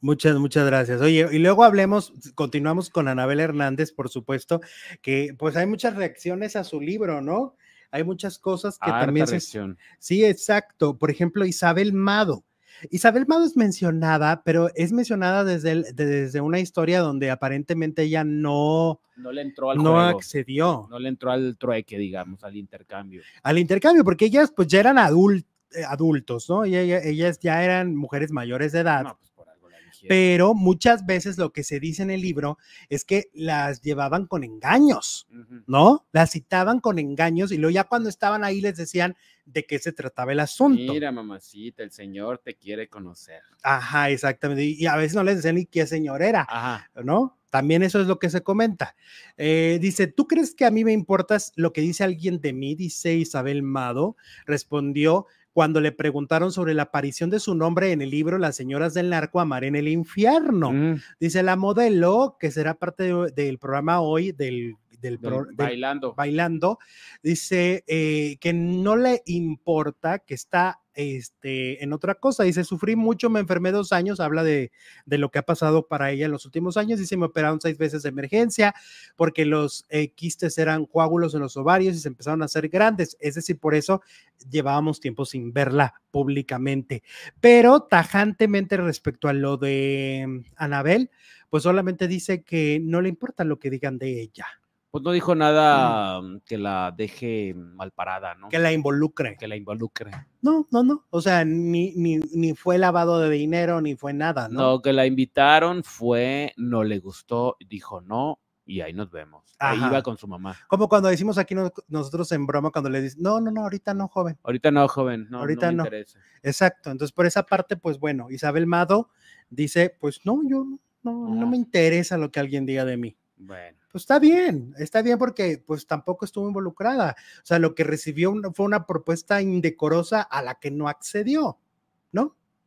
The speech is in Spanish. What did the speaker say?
Muchas, muchas gracias. Oye, y luego hablemos, continuamos con Anabel Hernández, por supuesto, que pues hay muchas reacciones a su libro, ¿no? Hay muchas cosas que ah, también... Sí, exacto. Por ejemplo, Isabel Mado. Isabel Mado es mencionada, pero es mencionada desde, desde una historia donde aparentemente ella no, no, le entró al no accedió. No le entró al trueque, digamos, al intercambio. Al intercambio, porque ellas pues ya eran eh, adultos, ¿no? Ellas, ya eran mujeres mayores de edad. Pues, pero muchas veces lo que se dice en el libro es que las llevaban con engaños, ¿no? Las citaban con engaños y luego ya cuando estaban ahí les decían de qué se trataba el asunto. Mira, mamacita, el señor te quiere conocer. Ajá, exactamente. Y a veces no les decían ni qué señor era, ¿no? También eso es lo que se comenta. Eh, dice, ¿tú crees que a mí me importas lo que dice alguien de mí? Dice Isabel Mado. Respondió, cuando le preguntaron sobre la aparición de su nombre en el libro Las señoras del narco amar en el infierno. Mm. Dice la modelo, que será parte del programa hoy del del, bailando. dice eh, que no le importa que está este, en otra cosa. Dice, sufrí mucho, me enfermé dos años, habla de, lo que ha pasado para ella en los últimos años. Dice, me operaron seis veces de emergencia porque los eh, quistes eran coágulos en los ovarios y se empezaron a hacer grandes. Es decir, por eso llevábamos tiempo sin verla públicamente. Pero tajantemente respecto a lo de mm, Anabel, pues solamente dice que no le importa lo que digan de ella pues no dijo nada mm, que la deje parada, ¿no? Que la involucre. Que la involucre. No, no, no. O sea, ni, ni, ni fue lavado de dinero, ni fue nada, ¿no? No, que la invitaron, fue, no le gustó, dijo no, y ahí nos vemos. Ahí iba con su mamá. Como cuando decimos aquí nosotros en broma, cuando le dicen, no, no, no, ahorita no, joven. Ahorita no, joven, no, ahorita no. Me Exacto, entonces por esa parte, pues bueno, Isabel Mado dice, pues no, yo no, no me ah. interesa lo que alguien diga de mí. Bueno. Pues está bien, está bien porque pues tampoco estuvo involucrada. O sea, lo que recibió fue una propuesta indecorosa a la que no accedió, ¿no?